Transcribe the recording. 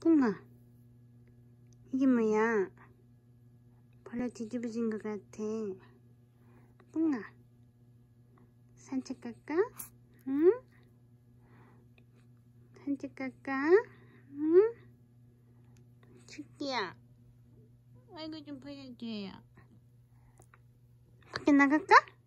뚱아 이게 뭐야 벌레 뒤집어진 것 같아 뚱아 산책 갈까? 응? 산책 갈까? 응? 줄기야 아이고 좀 보여줘요 밖에 나갈까?